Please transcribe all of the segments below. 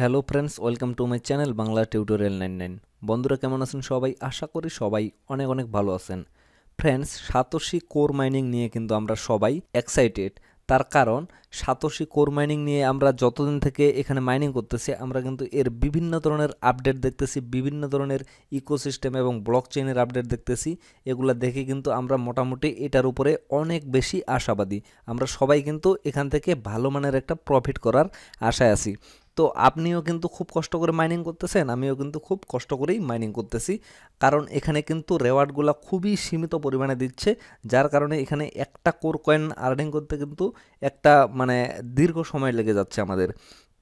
hello friends welcome to my channel Bangla tutorial nine nine বন্ধুরা কেমন আছেন সবাই আশা করি সবাই অনেক অনেক ভালো আছেন ফ্রেন্ডস সাতোশি কোর মাইনিং নিয়ে কিন্তু আমরা সবাই এক্সাইটেড তার কারণ সাতোশি কোর মাইনিং নিয়ে আমরা যতদিন থেকে এখানে মাইনিং করতেছি আমরা কিন্তু এর বিভিন্ন ধরনের আপডেট দেখতেছি বিভিন্ন ধরনের ইকোসিস্টেম এবং ব্লক চেনের আপডেট দেখতেছি এগুলো দেখে কিন্তু আমরা মোটামুটি এটার উপরে অনেক বেশি আশাবাদী আমরা সবাই কিন্তু এখান থেকে ভালো মানের একটা প্রফিট করার আশায় আছি তো আপনিও কিন্তু খুব কষ্ট করে মাইনিং করতেছেন আমিও কিন্তু খুব কষ্ট করেই মাইনিং করতেছি কারণ এখানে কিন্তু রেওয়ার্ডগুলো খুবই সীমিত পরিমাণে দিচ্ছে যার কারণে এখানে একটা কোর কয়েন আর্নিং করতে কিন্তু একটা মানে দীর্ঘ সময় লেগে যাচ্ছে আমাদের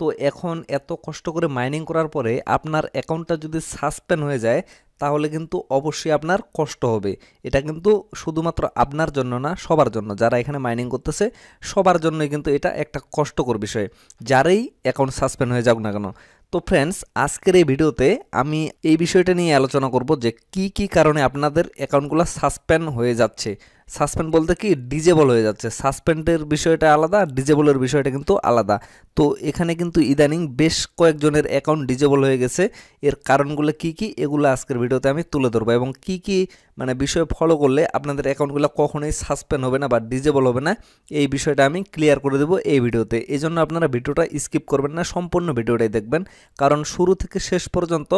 তো এখন এত কষ্ট করে মাইনিং করার পরে আপনার অ্যাকাউন্টটা যদি সাসপেন্ড হয়ে যায় তাহলে কিন্তু অবশ্যই আপনার কষ্ট হবে এটা কিন্তু শুধুমাত্র আপনার জন্য না সবার জন্য যারা এখানে মাইনিং করতেছে সবার জন্যই কিন্তু এটা একটা কষ্টকর বিষয় যারই অ্যাকাউন্ট সাসপেন্ড হয়ে যাক না কেন তো ফ্রেন্ডস আজকের এই ভিডিওতে আমি এই বিষয়টা নিয়ে আলোচনা করব যে কি কি কারণে আপনাদের অ্যাকাউন্টগুলো সাসপেন্ড হয়ে যাচ্ছে সাসপেন্ড বলতে কি ডিজেবল হয়ে যাচ্ছে সাসপেন্ডের বিষয়টা আলাদা ডিজেবলের বিষয়টা কিন্তু আলাদা তো এখানে কিন্তু ইদানিং বেশ কয়েকজনের অ্যাকাউন্ট ডিজেবল হয়ে গেছে এর কারণগুলো কি কি এগুলো আজকের ভিডিওতে আমি তুলে ধরবো এবং কি কি মানে বিষয় ফলো করলে আপনাদের অ্যাকাউন্টগুলো কখনোই সাসপেন্ড হবে না বা ডিজেবল হবে না এই বিষয়টা আমি ক্লিয়ার করে দেবো এই ভিডিওতে এই জন্য আপনারা ভিডিওটা স্কিপ করবেন না সম্পূর্ণ ভিডিওটাই দেখবেন কারণ শুরু থেকে শেষ পর্যন্ত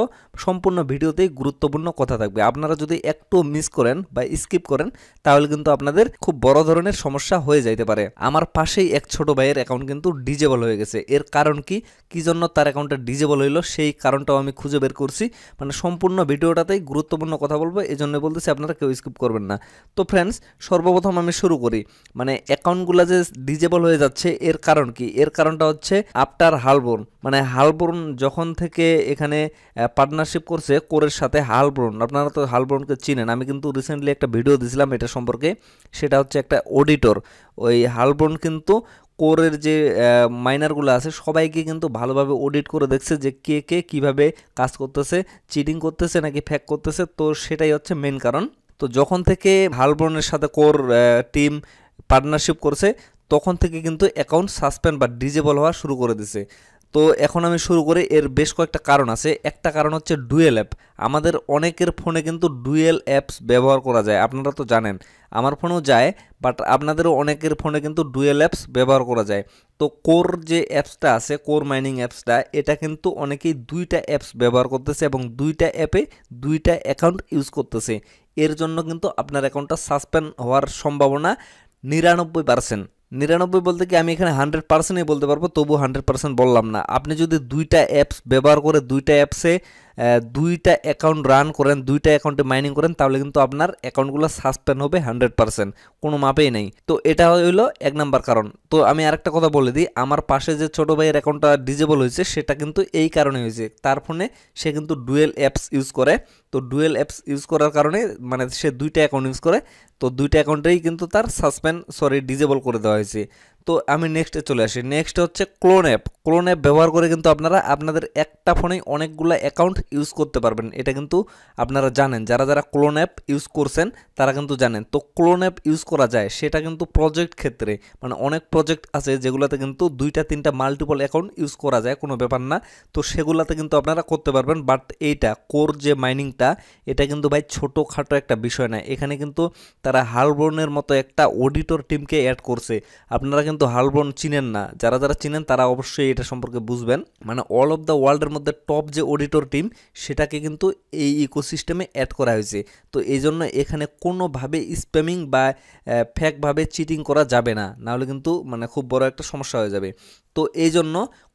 সম্পূর্ণ ভিডিওতেই গুরুত্বপূর্ণ কথা থাকবে আপনারা যদি একটু মিস করেন বা স্কিপ করেন তাহলে কিন্তু কিন্তু আপনাদের খুব বড় ধরনের সমস্যা হয়ে যাইতে পারে আমার পাশেই এক ছোট ভাইয়ের অ্যাকাউন্ট কিন্তু ডিজেবল হয়ে গেছে এর কারণ কি কি জন্য তার অ্যাকাউন্টটা ডিজেবল হইলো সেই কারণটাও আমি খুঁজে বের করছি মানে সম্পূর্ণ ভিডিওটাতেই গুরুত্বপূর্ণ কথা বলবো এই জন্য বলতেছি আপনারা কেউ স্কিপ করবেন না তো ফ্রেন্ডস সর্বপ্রথম আমি শুরু করি মানে অ্যাকাউন্টগুলো যে ডিজেবল হয়ে যাচ্ছে এর কারণ কি এর কারণটা হচ্ছে আফটার হালবোর্ন মানে হালবোর্ন যখন থেকে এখানে পার্টনারশিপ করছে কোরের সাথে হালবোর্ন আপনারা তো হালবোর্নকে চিনেন আমি কিন্তু রিসেন্টলি একটা ভিডিও দিছিলাম এটা সম্পর্কে সেটা হচ্ছে একটা অডিটর ওই হালবন কিন্তু কোরের যে মাইনারগুলো আছে সবাইকে কিন্তু ভালোভাবে অডিট করে দেখছে যে কে কে কীভাবে কাজ করতেছে চিটিং করতেছে নাকি ফ্যাক করতেছে তো সেটাই হচ্ছে মেন কারণ তো যখন থেকে হালবনের সাথে কোর টিম পার্টনারশিপ করছে তখন থেকে কিন্তু অ্যাকাউন্ট সাসপেন্ড বা ডিজেবল হওয়া শুরু করে দিছে তো এখন আমি শুরু করি এর বেশ কয়েকটা কারণ আছে একটা কারণ হচ্ছে ডুয়েল অ্যাপ আমাদের অনেকের ফোনে কিন্তু ডুয়েল অ্যাপস ব্যবহার করা যায় আপনারা তো জানেন আমার ফোনেও যায় বাট আপনাদেরও অনেকের ফোনে কিন্তু ডুয়েল অ্যাপস ব্যবহার করা যায় তো কোর যে অ্যাপসটা আছে কোর মাইনিং অ্যাপসটা এটা কিন্তু অনেকেই দুইটা অ্যাপস ব্যবহার করতেছে এবং দুইটা অ্যাপে দুইটা অ্যাকাউন্ট ইউজ করতেছে এর জন্য কিন্তু আপনার অ্যাকাউন্টটা সাসপেন্ড হওয়ার সম্ভাবনা নিরানব্বই পার্সেন্ট নিরানব্বই বলতে কি আমি এখানে হান্ড্রেড পার্সেন্টই বলতে পারবো তবু হান্ড্রেড পার্সেন্ট বললাম না আপনি যদি দুইটা অ্যাপস ব্যবহার করে দুইটা অ্যাপসে দুইটা অ্যাকাউন্ট রান করেন দুইটা অ্যাকাউন্টে মাইনিং করেন তাহলে কিন্তু আপনার অ্যাকাউন্টগুলো সাসপেন্ড হবে হান্ড্রেড পার্সেন্ট কোনো মাপেই নেই তো এটা হইলো এক নাম্বার কারণ তো আমি আরেকটা কথা বলে দিই আমার পাশে যে ছোটো ভাইয়ের অ্যাকাউন্টটা ডিজেবল হয়েছে সেটা কিন্তু এই কারণে হয়েছে তার ফোনে সে কিন্তু ডুয়েল অ্যাপস ইউজ করে তো ডুয়েল অ্যাপস ইউজ করার কারণে মানে সে দুইটা অ্যাকাউন্ট ইউজ করে তো দুইটা অ্যাকাউন্টেই কিন্তু তার সাসপেন্ড সরি ডিজেবল করে দেওয়া হয়েছে তো আমি নেক্সটে চলে আসি নেক্সট হচ্ছে ক্লোন অ্যাপ ক্লোন অ্যাপ ব্যবহার করে কিন্তু আপনারা আপনাদের একটা ফোনেই অনেকগুলো অ্যাকাউন্ট ইউজ করতে পারবেন এটা কিন্তু আপনারা জানেন যারা যারা ক্লোন অ্যাপ ইউজ করছেন তারা কিন্তু জানেন তো ক্লোন অ্যাপ ইউজ করা যায় সেটা কিন্তু প্রজেক্ট ক্ষেত্রে মানে অনেক প্রজেক্ট আছে যেগুলোতে কিন্তু দুইটা তিনটা মাল্টিপল অ্যাকাউন্ট ইউজ করা যায় কোনো ব্যাপার না তো সেগুলোতে কিন্তু আপনারা করতে পারবেন বাট এইটা কোর যে মাইনিংটা এটা কিন্তু ভাই ছোটোখাটো একটা বিষয় না এখানে কিন্তু তারা হারবোর্নের মতো একটা অডিটর টিমকে অ্যাড করছে আপনারা কিন্তু হালবন চিনেন না যারা যারা চিনেন তারা অবশ্যই এটা সম্পর্কে বুঝবেন মানে অল অফ দ্য ওয়ার্ল্ডের মধ্যে টপ যে অডিটর টিম সেটাকে কিন্তু এই ইকোসিস্টেমে অ্যাড করা হয়েছে তো এই জন্য এখানে কোনোভাবে স্প্যামিং বা ফ্যাকভাবে চিটিং করা যাবে না নাহলে কিন্তু মানে খুব বড় একটা সমস্যা হয়ে যাবে তো এই জন্য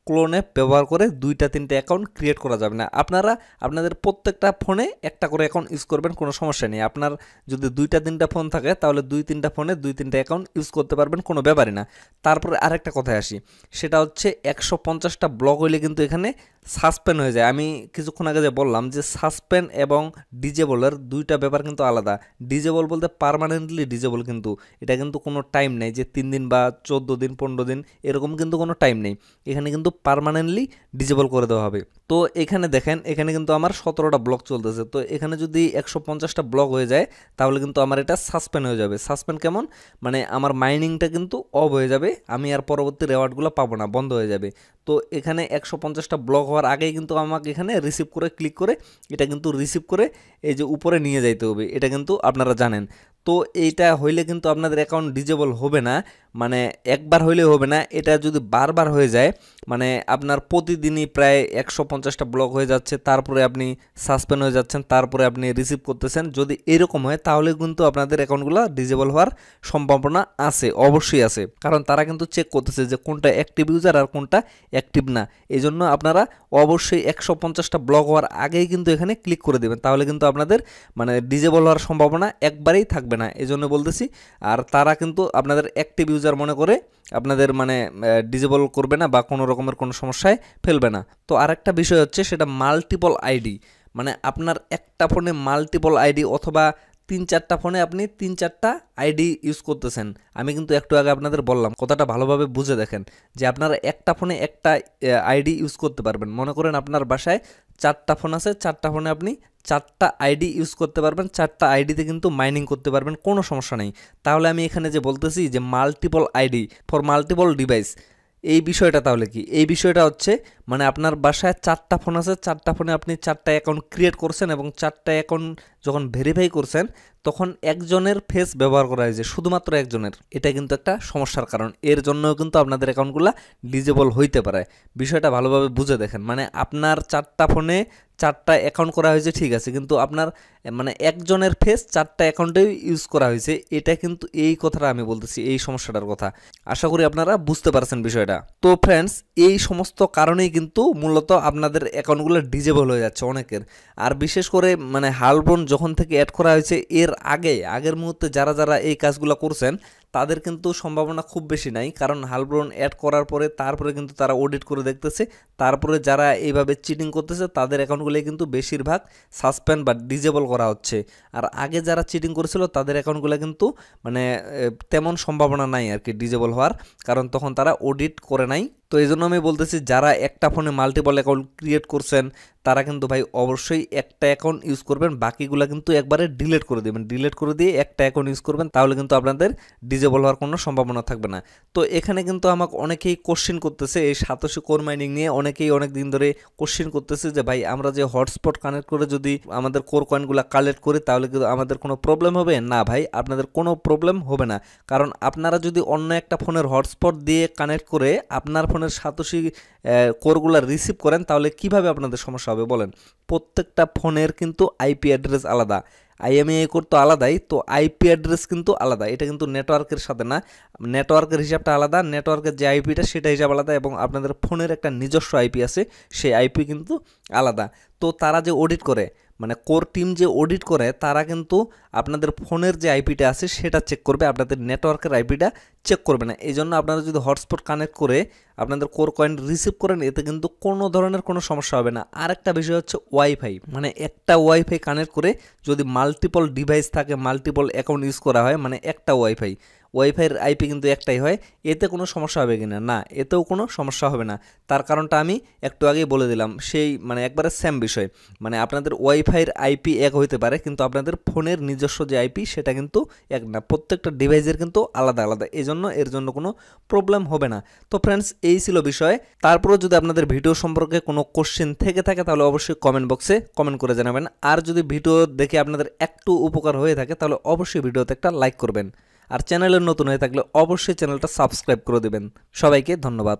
ক্লোন অ্যাপ ব্যবহার করে দুইটা তিনটা অ্যাকাউন্ট ক্রিয়েট করা যাবে না আপনারা আপনাদের প্রত্যেকটা ফোনে একটা করে অ্যাকাউন্ট ইউজ করবেন কোনো সমস্যা নেই আপনার যদি দুইটা তিনটা ফোন থাকে তাহলে দুই তিনটা ফোনে দুই তিনটা অ্যাকাউন্ট ইউজ করতে পারবেন কোনো ব্যাপারই না তারপরে আরেকটা কথায় আসি সেটা হচ্ছে একশো পঞ্চাশটা ব্লক হইলে কিন্তু এখানে সাসপেন হয়ে যায় আমি কিছুক্ষণ আগে যে বললাম যে সাসপেন এবং ডিজেবলের দুইটা ব্যাপার কিন্তু আলাদা ডিজেবল বলতে পারমানেন্টলি ডিজেবল কিন্তু এটা কিন্তু কোনো টাইম নেই যে তিন দিন বা চোদ্দো দিন পনেরো দিন এরকম কিন্তু কোনো টাইম নেই এখানে কিন্তু পারমানেন্টলি ডিজেবল করে দেওয়া হবে তো এখানে দেখেন এখানে কিন্তু আমার সতেরোটা ব্লক চলতেছে তো এখানে যদি একশো পঞ্চাশটা ব্লক হয়ে যায় তাহলে কিন্তু আমার এটা সাসপেন্ড হয়ে যাবে সাসপেন্ড কেমন মানে আমার মাইনিংটা কিন্তু অফ হয়ে যাবে আমি আর পরবর্তী রেওয়ার্ডগুলো পাবো না বন্ধ হয়ে যাবে তো এখানে একশো পঞ্চাশটা ব্লক হওয়ার আগেই কিন্তু আমাকে এখানে রিসিভ করে ক্লিক করে এটা কিন্তু রিসিভ করে এই যে উপরে নিয়ে যাইতে হবে এটা কিন্তু আপনারা জানেন তো এইটা হইলে কিন্তু আপনাদের অ্যাকাউন্ট ডিজেবল হবে না মানে একবার হইলে হবে না এটা যদি বারবার হয়ে যায় মানে আপনার প্রতিদিনই প্রায় একশো পঞ্চাশটা ব্লক হয়ে যাচ্ছে তারপরে আপনি সাসপেন্ড হয়ে যাচ্ছেন তারপরে আপনি রিসিভ করতেছেন যদি এরকম হয় তাহলে কিন্তু আপনাদের অ্যাকাউন্টগুলো ডিজেবল হওয়ার সম্ভাবনা আছে অবশ্যই আছে কারণ তারা কিন্তু চেক করতেছে যে কোনটা অ্যাক্টিভ ইউজার আর কোনটা অ্যাক্টিভ না এই জন্য আপনারা অবশ্যই একশো পঞ্চাশটা ব্লক হওয়ার আগেই কিন্তু এখানে ক্লিক করে দেবেন তাহলে কিন্তু আপনাদের মানে ডিজেবল হওয়ার সম্ভাবনা একবারেই থাকবে না এই জন্য বলতেছি আর তারা কিন্তু আপনাদের অ্যাক্টিভ ইউজার মনে করে আপনাদের মানে ডিজেবল করবে না বা কোনো রকমের কোনো সমস্যায় ফেলবে না তো আরেকটা বিষয় হচ্ছে সেটা মাল্টিপল আইডি মানে আপনার একটা ফোনে মাল্টিপল আইডি অথবা তিন চারটা ফোনে আপনি তিন চারটা আইডি ইউজ করতেছেন আমি কিন্তু একটু আগে আপনাদের বললাম কথাটা ভালোভাবে বুঝে দেখেন যে আপনারা একটা ফোনে একটা আইডি ইউজ করতে পারবেন মনে করেন আপনার বাসায় চারটা ফোন আছে চারটা ফোনে আপনি চারটা আইডি ইউজ করতে পারবেন চারটা আইডিতে কিন্তু মাইনিং করতে পারবেন কোনো সমস্যা নেই তাহলে আমি এখানে যে বলতেছি যে multiple ID for multiple device এই বিষয়টা তাহলে কি এই বিষয়টা হচ্ছে মানে আপনার বাসায় চারটা ফোন আছে চারটা ফোনে আপনি চারটা অ্যাকাউন্ট ক্রিয়েট করছেন এবং চারটা অ্যাকাউন্ট যখন ভেরিফাই করছেন তখন একজনের ফেস ব্যবহার করা হয়েছে শুধুমাত্র একজনের এটা কিন্তু একটা সমস্যার কারণ এর জন্যও কিন্তু আপনাদের অ্যাকাউন্টগুলো ডিজেবল হইতে পারে বিষয়টা ভালোভাবে বুঝে দেখেন মানে আপনার চারটা ফোনে চারটা অ্যাকাউন্ট করা হয়েছে ঠিক আছে কিন্তু আপনার মানে একজনের ফেস চারটা অ্যাকাউন্টে ইউজ করা হয়েছে এটা কিন্তু এই কথাটা আমি বলতেছি এই সমস্যাটার কথা আশা করি আপনারা বুঝতে পারছেন বিষয়টা তো ফ্রেন্ডস এই সমস্ত কারণেই কিন্তু মূলত আপনাদের অ্যাকাউন্টগুলো ডিজেবল হয়ে যাচ্ছে অনেকের আর বিশেষ করে মানে হালবোন যখন থেকে অ্যাড করা হয়েছে এর আগে আগের মুহূর্তে যারা যারা এই কাজগুলো করছেন তাদের কিন্তু সম্ভাবনা খুব বেশি নাই কারণ হালব্রন অ্যাড করার পরে তারপরে কিন্তু তারা অডিট করে দেখতেছে তারপরে যারা এইভাবে চিটিং করতেছে তাদের অ্যাকাউন্টগুলি কিন্তু বেশিরভাগ সাসপেন্ড বা ডিজেবল করা হচ্ছে আর আগে যারা চিটিং করেছিল তাদের অ্যাকাউন্টগুলো কিন্তু মানে তেমন সম্ভাবনা নাই আর কি ডিজেবল হওয়ার কারণ তখন তারা অডিট করে নাই তো এই জন্য আমি বলতেছি যারা একটা ফোনে মাল্টিপল অ্যাকাউন্ট ক্রিয়েট করছেন তারা কিন্তু ভাই অবশ্যই একটা অ্যাকাউন্ট ইউজ করবেন বাকিগুলো কিন্তু একবারে ডিলেট করে দেবেন ডিলেট করে দিয়ে একটা অ্যাকাউন্ট ইউজ করবেন তাহলে কিন্তু আপনাদের ডিজেবল হওয়ার কোনো সম্ভাবনা থাকবে না তো এখানে কিন্তু আমাকে অনেকেই কোশ্চেন করতেছে এই সাতশো কোর মাইনিং নিয়ে অনেকেই অনেক দিন ধরে কোশ্চেন করতেছে যে ভাই আমরা যে হটস্পট কানেক্ট করে যদি আমাদের কোর কয়েনগুলো কালেক্ট করি তাহলে কিন্তু আমাদের কোনো প্রবলেম হবে না ভাই আপনাদের কোনো প্রবলেম হবে না কারণ আপনারা যদি অন্য একটা ফোনের হটস্পট দিয়ে কানেক্ট করে আপনার ফোন ফোনের সাতোশি কোরগুলা রিসিভ করেন তাহলে কিভাবে আপনাদের সমস্যা হবে বলেন প্রত্যেকটা ফোনের কিন্তু আইপি অ্যাড্রেস আলাদা আইএমএ কোড তো আলাদাই তো আইপি অ্যাড্রেস কিন্তু আলাদা এটা কিন্তু নেটওয়ার্কের সাথে না নেটওয়ার্কের হিসাবটা আলাদা নেটওয়ার্কের যে আইপিটা সেটা হিসাব আলাদা এবং আপনাদের ফোনের একটা নিজস্ব আইপি আছে সেই আইপি কিন্তু আলাদা তো তারা যে অডিট করে মানে কোর টিম যে অডিট করে তারা কিন্তু আপনাদের ফোনের যে আইপিটা আছে সেটা চেক করবে আপনাদের নেটওয়ার্কের আইপিটা চেক করবে না এই জন্য আপনারা যদি হটস্পট কানেক্ট করে আপনাদের কোর কয়েন রিসিভ করেন এতে কিন্তু কোনো ধরনের কোনো সমস্যা হবে না আরেকটা বিষয় হচ্ছে ওয়াইফাই মানে একটা ওয়াইফাই কানেক্ট করে যদি মাল্টিপল ডিভাইস থাকে মাল্টিপল অ্যাকাউন্ট ইউজ করা হয় মানে একটা ওয়াইফাই ওয়াইফাইয়ের আইপি কিন্তু একটাই হয় এতে কোনো সমস্যা হবে কিনা না এতেও কোনো সমস্যা হবে না তার কারণটা আমি একটু আগেই বলে দিলাম সেই মানে একবারে সেম বিষয় মানে আপনাদের ওয়াইফাইয়ের আইপি এক হইতে পারে কিন্তু আপনাদের ফোনের নিজস্ব যে আইপি সেটা কিন্তু এক না প্রত্যেকটা ডিভাইসের কিন্তু আলাদা আলাদা এই জন্য এর জন্য কোনো প্রবলেম হবে না তো ফ্রেন্ডস এই ছিল বিষয় তারপরে যদি আপনাদের ভিডিও সম্পর্কে কোনো কোশ্চেন থেকে থাকে তাহলে অবশ্যই কমেন্ট বক্সে কমেন্ট করে জানাবেন আর যদি ভিডিও দেখে আপনাদের একটু উপকার হয়ে থাকে তাহলে অবশ্যই ভিডিওতে একটা লাইক করবেন আর চ্যানেলের নতুন হয়ে থাকলে অবশ্যই চ্যানেলটা সাবস্ক্রাইব করে দেবেন সবাইকে ধন্যবাদ